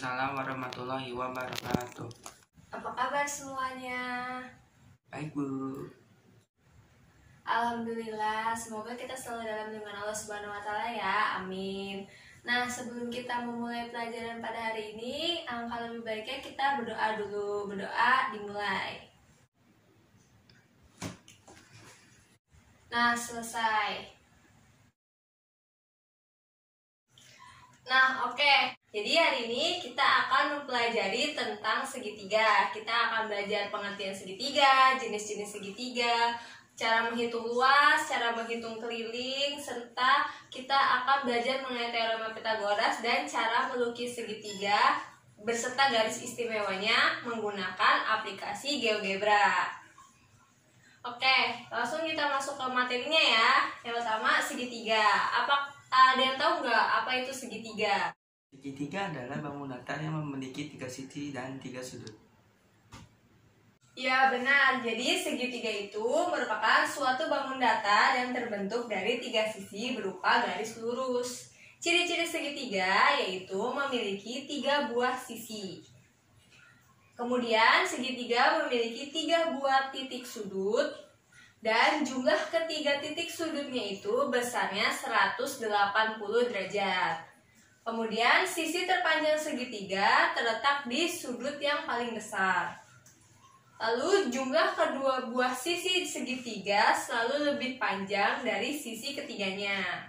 Waalaikumsalam warahmatullahi wabarakatuh. Apa kabar semuanya? Baik, Bu. Alhamdulillah, semoga kita selalu dalam lindungan Allah Subhanahu wa taala ya. Amin. Nah, sebelum kita memulai pelajaran pada hari ini, alangkah lebih baiknya kita berdoa dulu. Berdoa dimulai. Nah, selesai. Nah, oke. Okay. Jadi hari ini kita akan mempelajari tentang segitiga. Kita akan belajar pengertian segitiga, jenis-jenis segitiga, cara menghitung luas, cara menghitung keliling, serta kita akan belajar mengenai teorema Pitagoras dan cara melukis segitiga berserta garis istimewanya menggunakan aplikasi GeoGebra. Oke, langsung kita masuk ke materinya ya. Yang pertama segitiga. Apa ada yang tahu nggak apa itu segitiga? Segitiga adalah bangunan datar yang memiliki tiga sisi dan tiga sudut. Ya benar, jadi segitiga itu merupakan suatu bangun datar yang terbentuk dari tiga sisi berupa garis lurus. Ciri-ciri segitiga yaitu memiliki tiga buah sisi. Kemudian segitiga memiliki tiga buah titik sudut dan jumlah ketiga titik sudutnya itu besarnya 180 derajat. Kemudian sisi terpanjang segitiga terletak di sudut yang paling besar. Lalu jumlah kedua buah sisi segitiga selalu lebih panjang dari sisi ketiganya.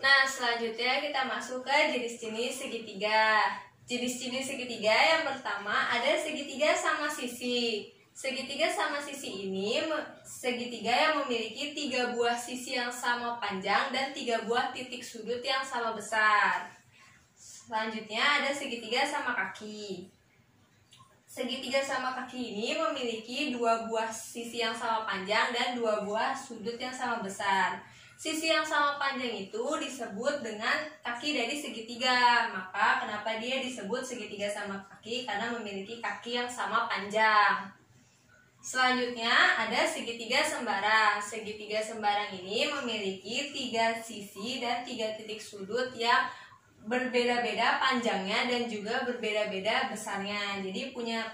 Nah, selanjutnya kita masuk ke jenis-jenis segitiga. Jenis-jenis segitiga yang pertama ada segitiga sama sisi. Segitiga sama sisi ini segitiga yang memiliki tiga buah sisi yang sama panjang dan tiga buah titik sudut yang sama besar. Selanjutnya ada segitiga sama kaki. Segitiga sama kaki ini memiliki dua buah sisi yang sama panjang dan dua buah sudut yang sama besar. Sisi yang sama panjang itu disebut dengan kaki dari segitiga. Maka kenapa dia disebut segitiga sama kaki? Karena memiliki kaki yang sama panjang. Selanjutnya ada segitiga sembarang. Segitiga sembarang ini memiliki tiga sisi dan tiga titik sudut yang berbeda-beda panjangnya dan juga berbeda-beda besarnya. Jadi punya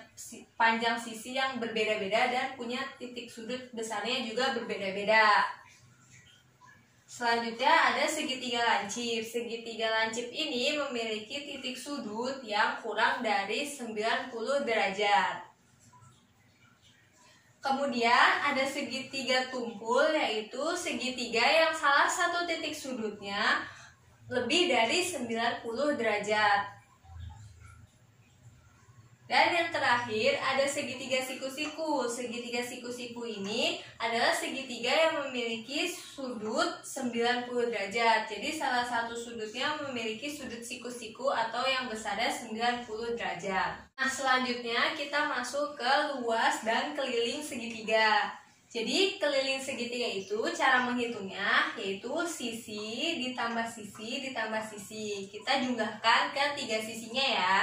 panjang sisi yang berbeda-beda dan punya titik sudut besarnya juga berbeda-beda. Selanjutnya ada segitiga lancip. Segitiga lancip ini memiliki titik sudut yang kurang dari 90 derajat. Kemudian ada segitiga tumpul yaitu segitiga yang salah satu titik sudutnya lebih dari 90 derajat. Dan yang terakhir ada segitiga siku-siku. Segitiga siku-siku ini adalah segitiga yang memiliki sudut 90 derajat. Jadi salah satu sudutnya memiliki sudut siku-siku atau yang besarnya 90 derajat. Nah, selanjutnya kita masuk ke luas dan keliling segitiga. Jadi keliling segitiga itu cara menghitungnya yaitu sisi ditambah sisi ditambah sisi. Kita jumlahkan ke tiga sisinya ya.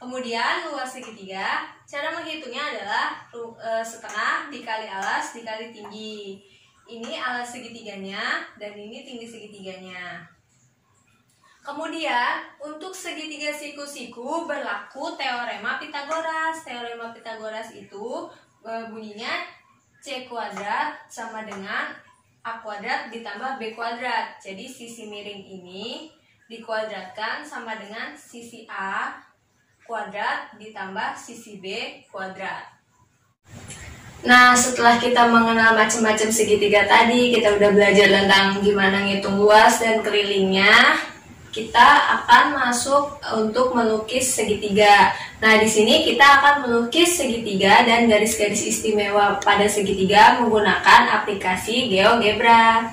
Kemudian luas segitiga, cara menghitungnya adalah e, setengah dikali alas dikali tinggi. Ini alas segitiganya dan ini tinggi segitiganya. Kemudian untuk segitiga siku-siku berlaku teorema Pitagoras. Teorema Pitagoras itu e, bunyinya C kuadrat sama dengan A kuadrat ditambah B kuadrat. Jadi sisi miring ini dikuadratkan sama dengan sisi A kuadrat ditambah sisi B kuadrat. Nah, setelah kita mengenal macam-macam segitiga tadi, kita udah belajar tentang gimana ngitung luas dan kelilingnya, kita akan masuk untuk melukis segitiga. Nah, di sini kita akan melukis segitiga dan garis-garis istimewa pada segitiga menggunakan aplikasi GeoGebra.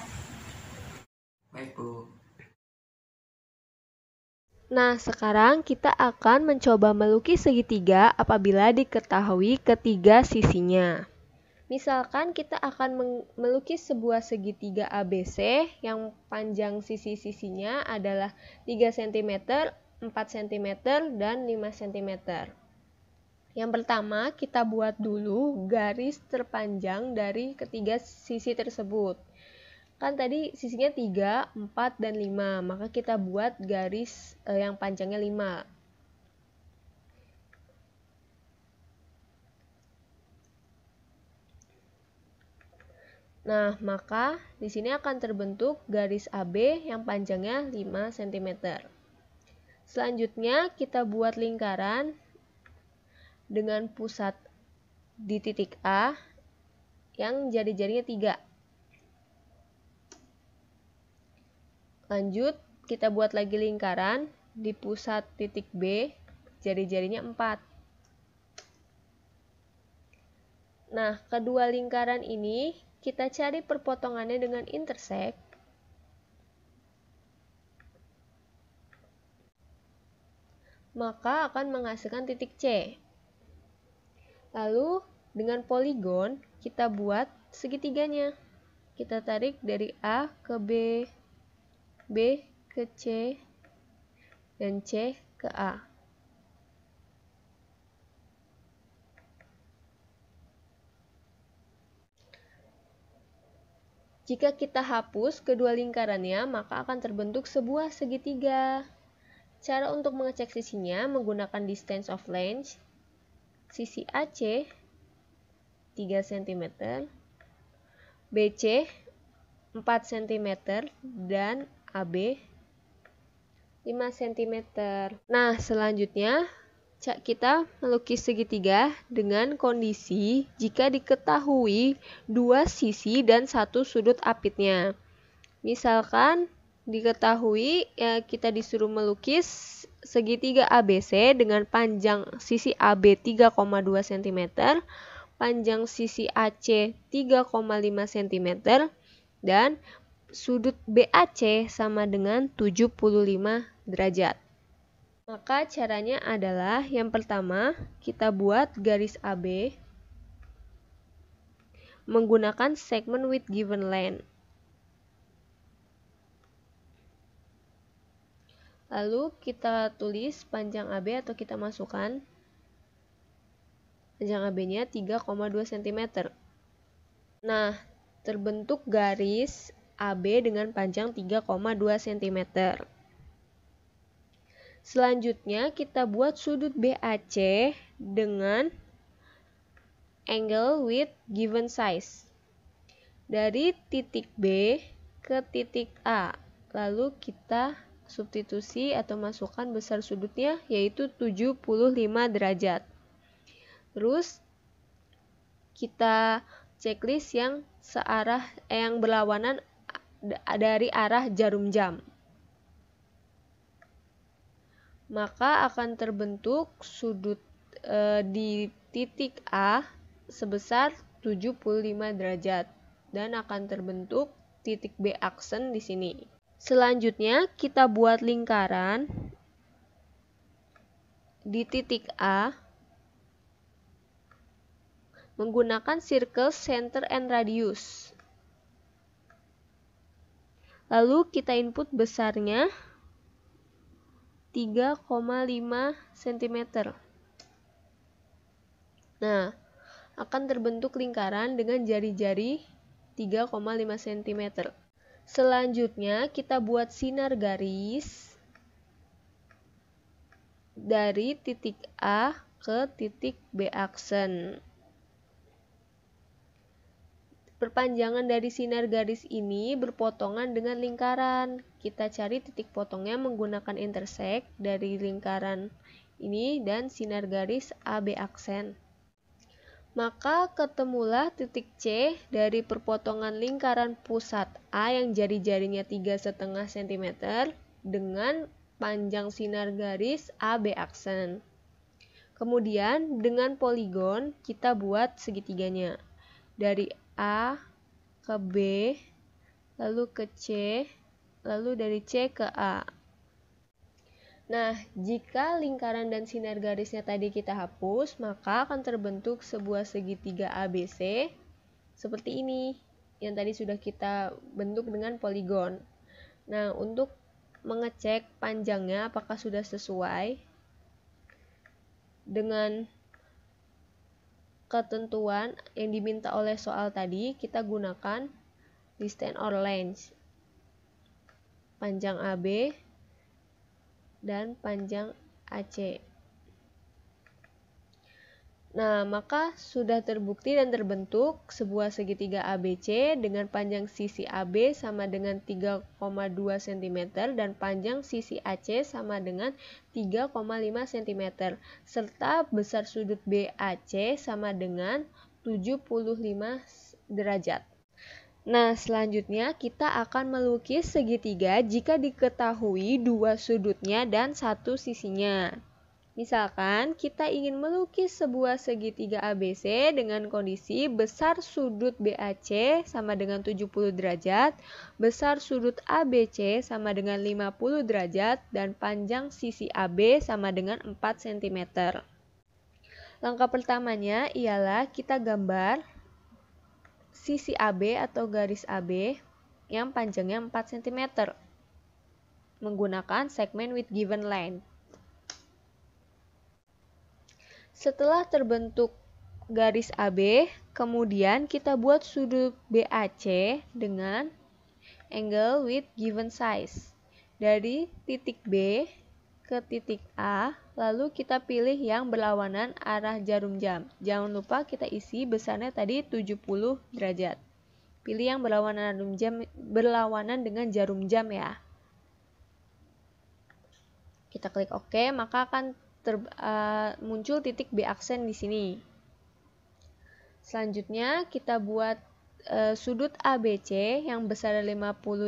Baik, Bu. Nah, sekarang kita akan mencoba melukis segitiga apabila diketahui ketiga sisinya. Misalkan kita akan melukis sebuah segitiga ABC yang panjang sisi-sisinya adalah 3 cm 4 cm dan 5 cm. Yang pertama, kita buat dulu garis terpanjang dari ketiga sisi tersebut. Kan tadi sisinya 3, 4, dan 5, maka kita buat garis eh, yang panjangnya 5. Nah, maka di sini akan terbentuk garis AB yang panjangnya 5 cm. Selanjutnya kita buat lingkaran dengan pusat di titik A yang jari-jarinya 3. Lanjut, kita buat lagi lingkaran di pusat titik B, jari-jarinya 4. Nah, kedua lingkaran ini kita cari perpotongannya dengan intersect maka akan menghasilkan titik C. Lalu, dengan poligon, kita buat segitiganya. Kita tarik dari A ke B, B ke C, dan C ke A. Jika kita hapus kedua lingkarannya, maka akan terbentuk sebuah segitiga. Cara untuk mengecek sisinya menggunakan distance of length, sisi AC 3 cm, BC 4 cm, dan AB 5 cm. Nah, selanjutnya kita melukis segitiga dengan kondisi jika diketahui dua sisi dan satu sudut apitnya. Misalkan diketahui ya, kita disuruh melukis segitiga ABC dengan panjang sisi AB 3,2 cm, panjang sisi AC 3,5 cm, dan sudut BAC sama dengan 75 derajat. Maka caranya adalah yang pertama kita buat garis AB menggunakan segmen with given length. Lalu kita tulis panjang AB atau kita masukkan panjang AB-nya 3,2 cm. Nah, terbentuk garis AB dengan panjang 3,2 cm. Selanjutnya kita buat sudut BAC dengan angle with given size. Dari titik B ke titik A, lalu kita substitusi atau masukan besar sudutnya yaitu 75 derajat. Terus kita checklist yang searah eh, yang berlawanan dari arah jarum jam. Maka akan terbentuk sudut eh, di titik A sebesar 75 derajat dan akan terbentuk titik B aksen di sini. Selanjutnya kita buat lingkaran di titik A menggunakan circle center and radius. Lalu kita input besarnya 3,5 cm. Nah, akan terbentuk lingkaran dengan jari-jari 3,5 cm. Selanjutnya kita buat sinar garis dari titik A ke titik B aksen. Perpanjangan dari sinar garis ini berpotongan dengan lingkaran. Kita cari titik potongnya menggunakan intersect dari lingkaran ini dan sinar garis AB aksen. Maka ketemulah titik C dari perpotongan lingkaran pusat A yang jari-jarinya 3,5 cm dengan panjang sinar garis AB aksen. Kemudian dengan poligon kita buat segitiganya. Dari A ke B, lalu ke C, lalu dari C ke A. Nah, jika lingkaran dan sinar garisnya tadi kita hapus, maka akan terbentuk sebuah segitiga ABC seperti ini yang tadi sudah kita bentuk dengan poligon. Nah, untuk mengecek panjangnya apakah sudah sesuai dengan ketentuan yang diminta oleh soal tadi, kita gunakan distance or length. Panjang AB dan panjang AC. Nah, maka sudah terbukti dan terbentuk sebuah segitiga ABC dengan panjang sisi AB sama dengan 3,2 cm dan panjang sisi AC sama dengan 3,5 cm serta besar sudut BAC sama dengan 75 derajat. Nah, selanjutnya kita akan melukis segitiga jika diketahui dua sudutnya dan satu sisinya. Misalkan kita ingin melukis sebuah segitiga ABC dengan kondisi besar sudut BAC sama dengan 70 derajat, besar sudut ABC sama dengan 50 derajat, dan panjang sisi AB sama dengan 4 cm. Langkah pertamanya ialah kita gambar sisi AB atau garis AB yang panjangnya 4 cm menggunakan segmen with given line. Setelah terbentuk garis AB, kemudian kita buat sudut BAC dengan angle with given size. Dari titik B ke titik A Lalu kita pilih yang berlawanan arah jarum jam. Jangan lupa kita isi besarnya tadi 70 derajat. Pilih yang berlawanan jarum jam berlawanan dengan jarum jam ya. Kita klik OK, maka akan ter, uh, muncul titik B aksen di sini. Selanjutnya kita buat uh, sudut ABC yang besar 50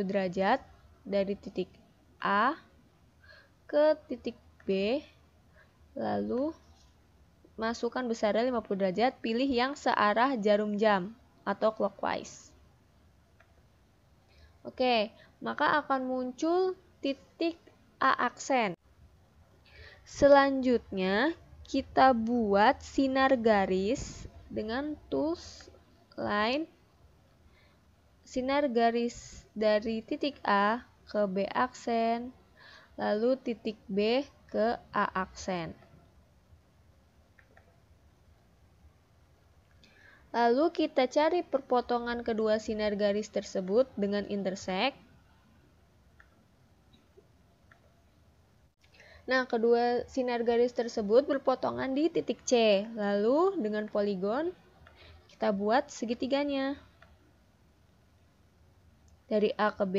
derajat dari titik A ke titik B Lalu masukkan besarnya 50 derajat, pilih yang searah jarum jam atau clockwise. Oke, maka akan muncul titik A aksen. Selanjutnya, kita buat sinar garis dengan tools line sinar garis dari titik A ke B aksen, lalu titik B ke A aksen. Lalu kita cari perpotongan kedua sinar garis tersebut dengan intersek. Nah, kedua sinar garis tersebut berpotongan di titik C. Lalu dengan poligon kita buat segitiganya. Dari A ke B,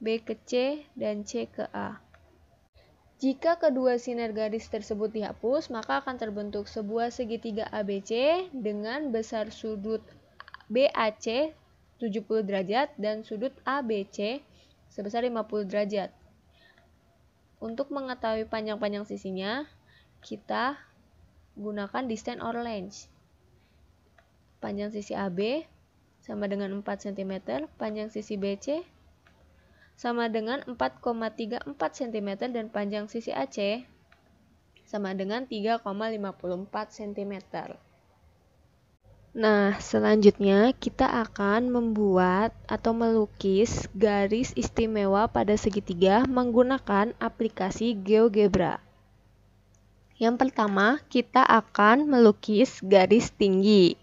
B ke C, dan C ke A. Jika kedua sinar garis tersebut dihapus, maka akan terbentuk sebuah segitiga ABC dengan besar sudut BAC 70 derajat dan sudut ABC sebesar 50 derajat. Untuk mengetahui panjang-panjang sisinya, kita gunakan distance or length. Panjang sisi AB sama dengan 4 cm, panjang sisi BC sama dengan 4,34 cm dan panjang sisi AC sama dengan 3,54 cm. Nah, selanjutnya kita akan membuat atau melukis garis istimewa pada segitiga menggunakan aplikasi GeoGebra. Yang pertama, kita akan melukis garis tinggi.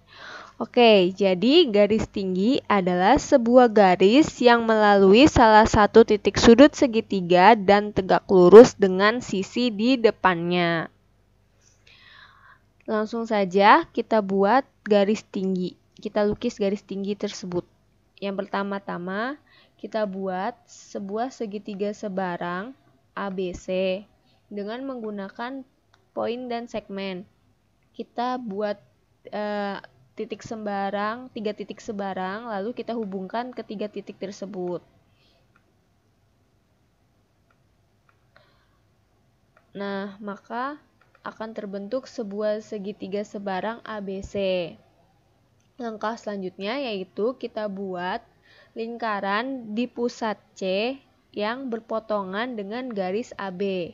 Oke, jadi garis tinggi adalah sebuah garis yang melalui salah satu titik sudut segitiga dan tegak lurus dengan sisi di depannya. Langsung saja kita buat garis tinggi. Kita lukis garis tinggi tersebut. Yang pertama-tama, kita buat sebuah segitiga sebarang ABC dengan menggunakan poin dan segmen. Kita buat eh, titik sembarang, tiga titik sebarang, lalu kita hubungkan ketiga titik tersebut. Nah, maka akan terbentuk sebuah segitiga sebarang ABC. Langkah selanjutnya yaitu kita buat lingkaran di pusat C yang berpotongan dengan garis AB.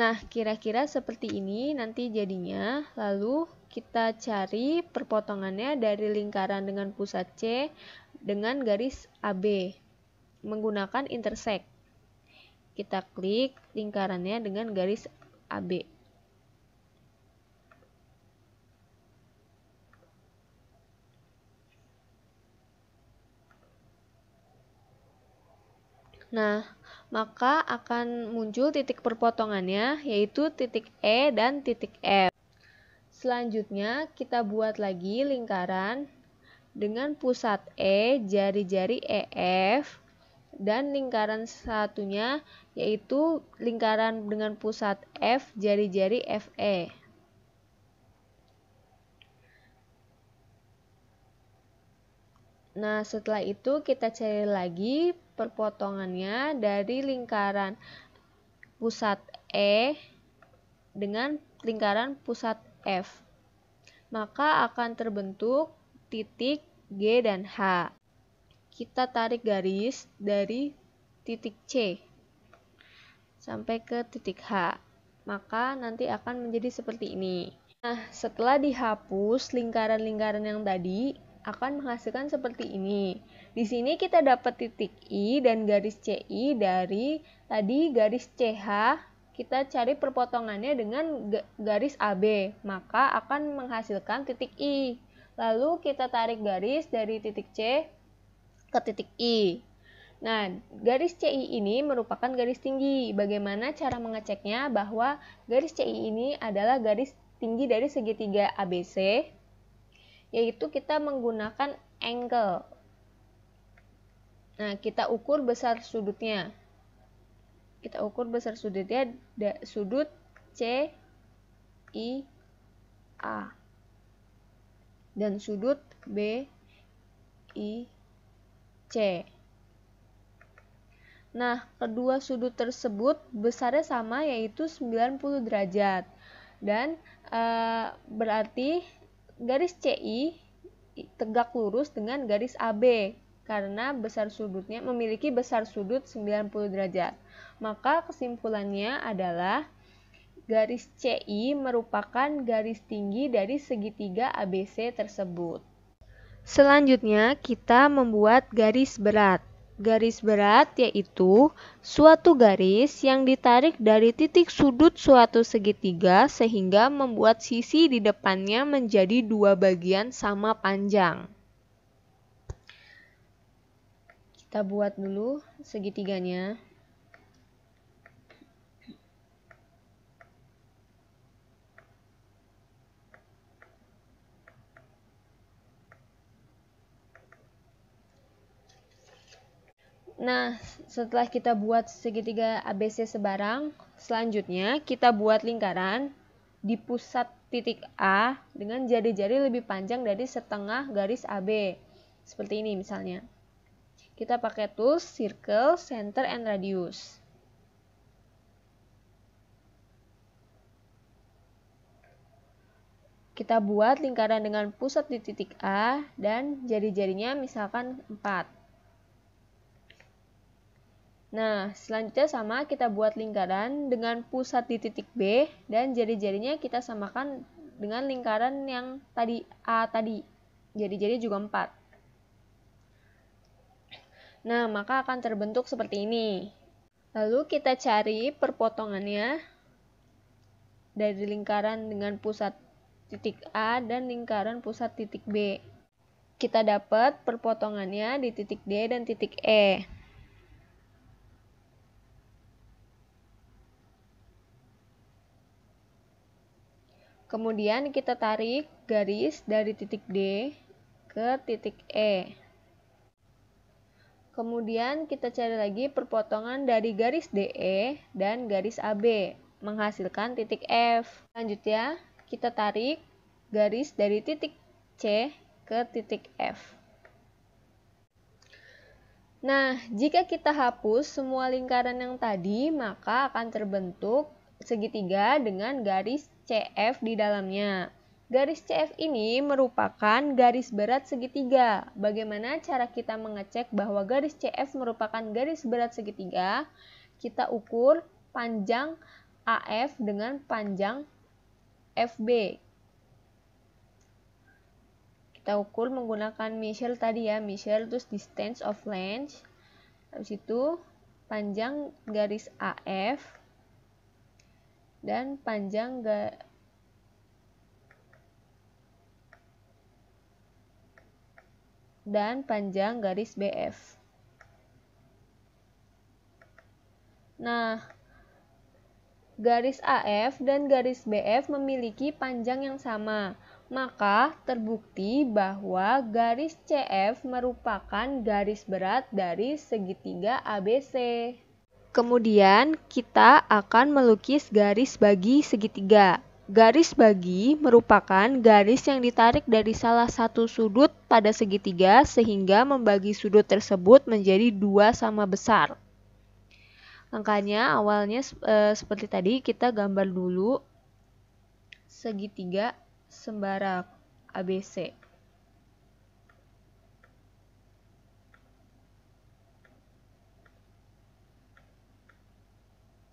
Nah, kira-kira seperti ini nanti jadinya. Lalu kita cari perpotongannya dari lingkaran dengan pusat C dengan garis AB menggunakan intersect. Kita klik lingkarannya dengan garis AB. Nah, maka akan muncul titik perpotongannya, yaitu titik E dan titik F. Selanjutnya, kita buat lagi lingkaran dengan pusat E, jari-jari EF, dan lingkaran satunya yaitu lingkaran dengan pusat F, jari-jari FE. Nah, setelah itu kita cari lagi perpotongannya dari lingkaran pusat E dengan lingkaran pusat F. Maka akan terbentuk titik G dan H. Kita tarik garis dari titik C sampai ke titik H. Maka nanti akan menjadi seperti ini. Nah, setelah dihapus lingkaran-lingkaran yang tadi, akan menghasilkan seperti ini. Di sini kita dapat titik I dan garis CI dari tadi garis CH kita cari perpotongannya dengan garis AB, maka akan menghasilkan titik I. Lalu kita tarik garis dari titik C ke titik I. Nah, garis CI ini merupakan garis tinggi. Bagaimana cara mengeceknya bahwa garis CI ini adalah garis tinggi dari segitiga ABC yaitu kita menggunakan angle. Nah, kita ukur besar sudutnya. Kita ukur besar sudutnya sudut C I A dan sudut B I C. Nah, kedua sudut tersebut besarnya sama yaitu 90 derajat. Dan e, berarti garis CI tegak lurus dengan garis AB karena besar sudutnya memiliki besar sudut 90 derajat. Maka kesimpulannya adalah garis CI merupakan garis tinggi dari segitiga ABC tersebut. Selanjutnya, kita membuat garis berat. Garis berat yaitu suatu garis yang ditarik dari titik sudut suatu segitiga sehingga membuat sisi di depannya menjadi dua bagian sama panjang. Kita buat dulu segitiganya. Nah, setelah kita buat segitiga ABC sebarang, selanjutnya kita buat lingkaran di pusat titik A dengan jari-jari lebih panjang dari setengah garis AB. Seperti ini misalnya. Kita pakai tools circle, center, and radius. Kita buat lingkaran dengan pusat di titik A dan jari-jarinya misalkan 4. Nah, selanjutnya sama kita buat lingkaran dengan pusat di titik B dan jari-jarinya kita samakan dengan lingkaran yang tadi A tadi. Jari-jari juga 4. Nah, maka akan terbentuk seperti ini. Lalu kita cari perpotongannya dari lingkaran dengan pusat titik A dan lingkaran pusat titik B. Kita dapat perpotongannya di titik D dan titik E. Kemudian kita tarik garis dari titik D ke titik E. Kemudian kita cari lagi perpotongan dari garis DE dan garis AB menghasilkan titik F. Selanjutnya kita tarik garis dari titik C ke titik F. Nah, jika kita hapus semua lingkaran yang tadi, maka akan terbentuk segitiga dengan garis CF di dalamnya. Garis CF ini merupakan garis berat segitiga. Bagaimana cara kita mengecek bahwa garis CF merupakan garis berat segitiga? Kita ukur panjang AF dengan panjang FB. Kita ukur menggunakan measure tadi ya, measure terus distance of length. Habis itu panjang garis AF dan panjang ga dan panjang garis BF. Nah, garis AF dan garis BF memiliki panjang yang sama, maka terbukti bahwa garis CF merupakan garis berat dari segitiga ABC. Kemudian kita akan melukis garis bagi segitiga. Garis bagi merupakan garis yang ditarik dari salah satu sudut pada segitiga sehingga membagi sudut tersebut menjadi dua sama besar. Angkanya awalnya e, seperti tadi kita gambar dulu segitiga sembarang ABC.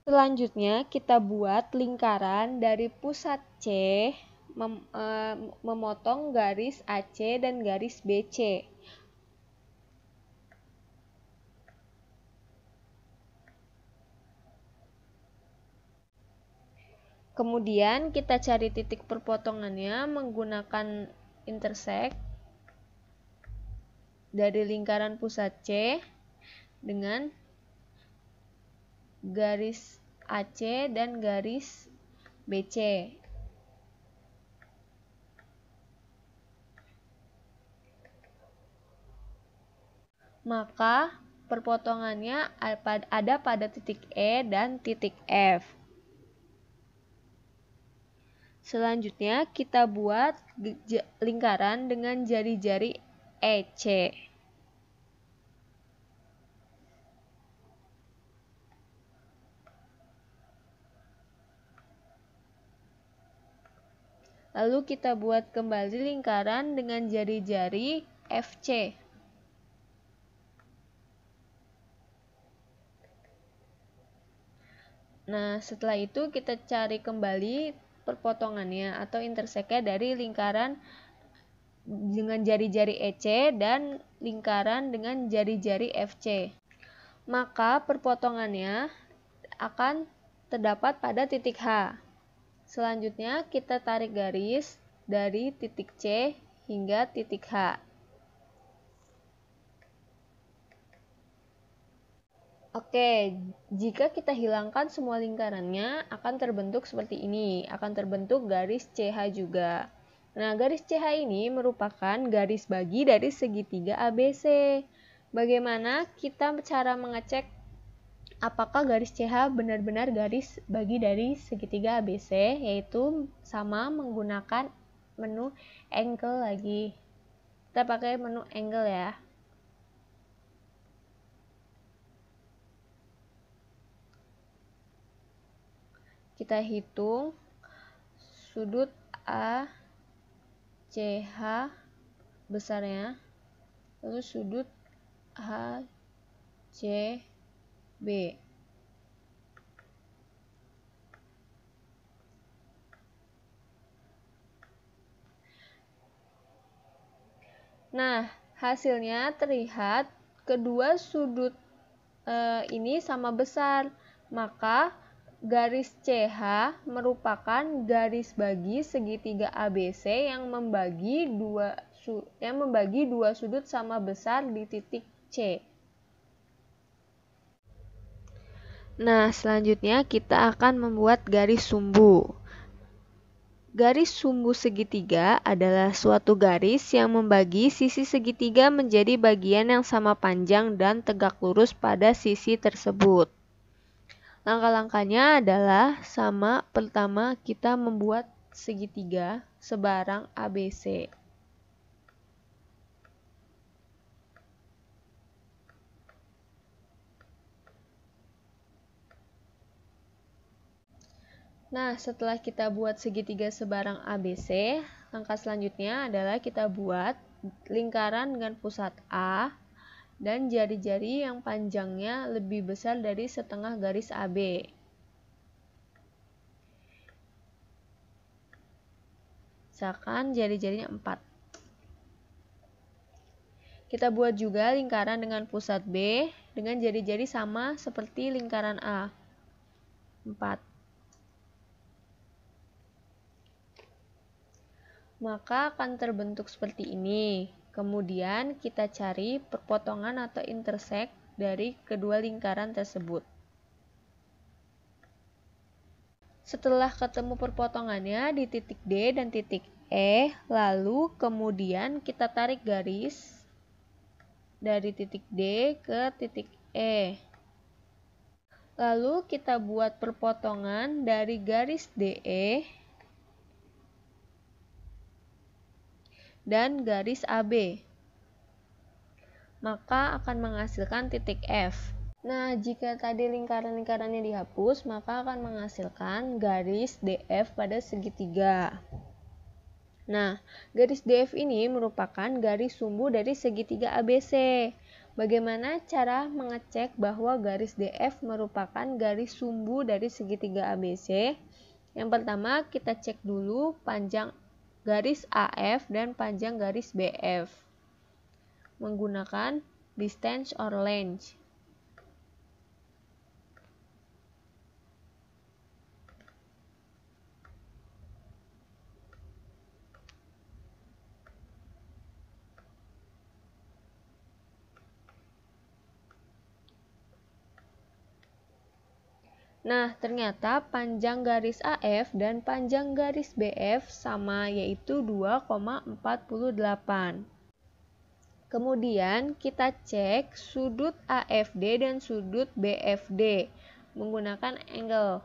Selanjutnya kita buat lingkaran dari pusat C mem, e, memotong garis AC dan garis BC. Kemudian kita cari titik perpotongannya menggunakan intersect dari lingkaran pusat C dengan garis AC dan garis BC. Maka perpotongannya ada pada titik E dan titik F. Selanjutnya kita buat lingkaran dengan jari-jari EC. Lalu kita buat kembali lingkaran dengan jari-jari FC. Nah, setelah itu kita cari kembali perpotongannya atau interseknya dari lingkaran dengan jari-jari EC dan lingkaran dengan jari-jari FC. Maka perpotongannya akan terdapat pada titik H. Selanjutnya kita tarik garis dari titik C hingga titik H. Oke, jika kita hilangkan semua lingkarannya, akan terbentuk seperti ini. Akan terbentuk garis CH juga. Nah, garis CH ini merupakan garis bagi dari segitiga ABC. Bagaimana kita cara mengecek apakah garis CH benar-benar garis bagi dari segitiga ABC, yaitu sama menggunakan menu angle lagi. Kita pakai menu angle ya. Kita hitung sudut A, CH besarnya, lalu sudut H, C, B. Nah, hasilnya terlihat kedua sudut e, ini sama besar, maka garis CH merupakan garis bagi segitiga ABC yang membagi dua yang membagi dua sudut sama besar di titik C. Nah, selanjutnya kita akan membuat garis sumbu. Garis sumbu segitiga adalah suatu garis yang membagi sisi segitiga menjadi bagian yang sama panjang dan tegak lurus pada sisi tersebut. Langkah-langkahnya adalah sama pertama kita membuat segitiga sebarang ABC. Nah, setelah kita buat segitiga sebarang ABC, langkah selanjutnya adalah kita buat lingkaran dengan pusat A dan jari-jari yang panjangnya lebih besar dari setengah garis AB. Misalkan jari-jarinya 4. Kita buat juga lingkaran dengan pusat B dengan jari-jari sama seperti lingkaran A. 4. maka akan terbentuk seperti ini. Kemudian kita cari perpotongan atau intersek dari kedua lingkaran tersebut. Setelah ketemu perpotongannya di titik D dan titik E, lalu kemudian kita tarik garis dari titik D ke titik E. Lalu kita buat perpotongan dari garis DE dan garis AB. Maka akan menghasilkan titik F. Nah, jika tadi lingkaran-lingkarannya dihapus, maka akan menghasilkan garis DF pada segitiga. Nah, garis DF ini merupakan garis sumbu dari segitiga ABC. Bagaimana cara mengecek bahwa garis DF merupakan garis sumbu dari segitiga ABC? Yang pertama, kita cek dulu panjang garis AF dan panjang garis BF menggunakan distance or length. Nah, ternyata panjang garis AF dan panjang garis BF sama yaitu 2,48. Kemudian kita cek sudut AFD dan sudut BFD menggunakan angle.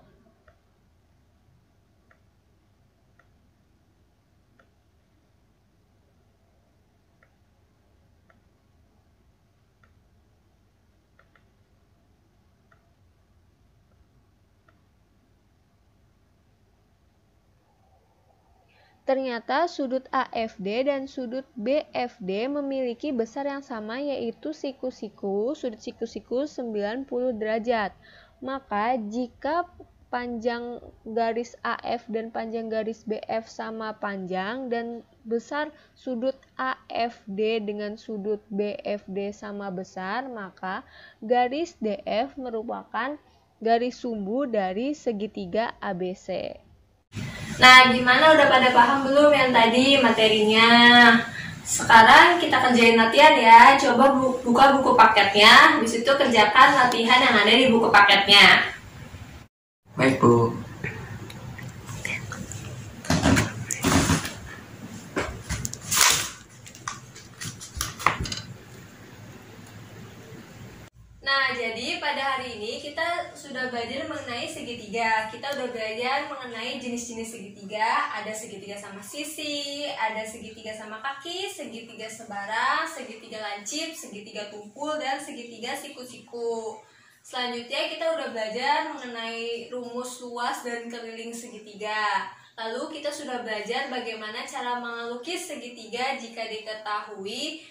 Ternyata sudut AFD dan sudut BFD memiliki besar yang sama yaitu siku-siku, sudut siku-siku 90 derajat. Maka jika panjang garis AF dan panjang garis BF sama panjang dan besar sudut AFD dengan sudut BFD sama besar, maka garis DF merupakan garis sumbu dari segitiga ABC. Nah, gimana udah pada paham belum yang tadi materinya? Sekarang kita kerjain latihan ya. Coba buka buku paketnya, Di situ kerjakan latihan yang ada di buku paketnya. Baik, Bu. kita udah belajar mengenai jenis-jenis segitiga. Ada segitiga sama sisi, ada segitiga sama kaki, segitiga sebara, segitiga lancip, segitiga tumpul, dan segitiga siku-siku. Selanjutnya kita udah belajar mengenai rumus luas dan keliling segitiga. Lalu kita sudah belajar bagaimana cara melukis segitiga jika diketahui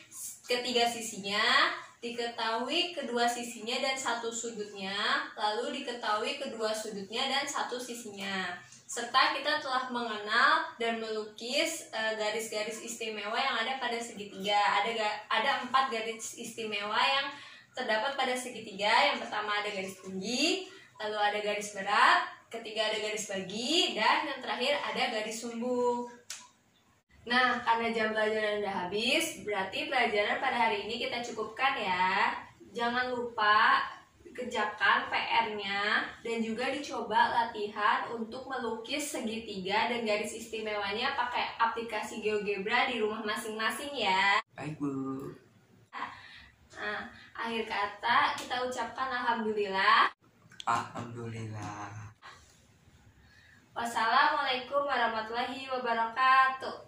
ketiga sisinya, diketahui kedua sisinya dan satu sudutnya, lalu diketahui kedua sudutnya dan satu sisinya. Serta kita telah mengenal dan melukis e, garis-garis istimewa yang ada pada segitiga. Ada ada empat garis istimewa yang terdapat pada segitiga. Yang pertama ada garis tinggi, lalu ada garis berat, ketiga ada garis bagi, dan yang terakhir ada garis sumbu. Nah, karena jam pelajaran udah habis, berarti pelajaran pada hari ini kita cukupkan ya. Jangan lupa kerjakan PR-nya dan juga dicoba latihan untuk melukis segitiga dan garis istimewanya pakai aplikasi GeoGebra di rumah masing-masing ya. Baik, Bu. Nah, akhir kata kita ucapkan alhamdulillah. Alhamdulillah. Wassalamualaikum warahmatullahi wabarakatuh.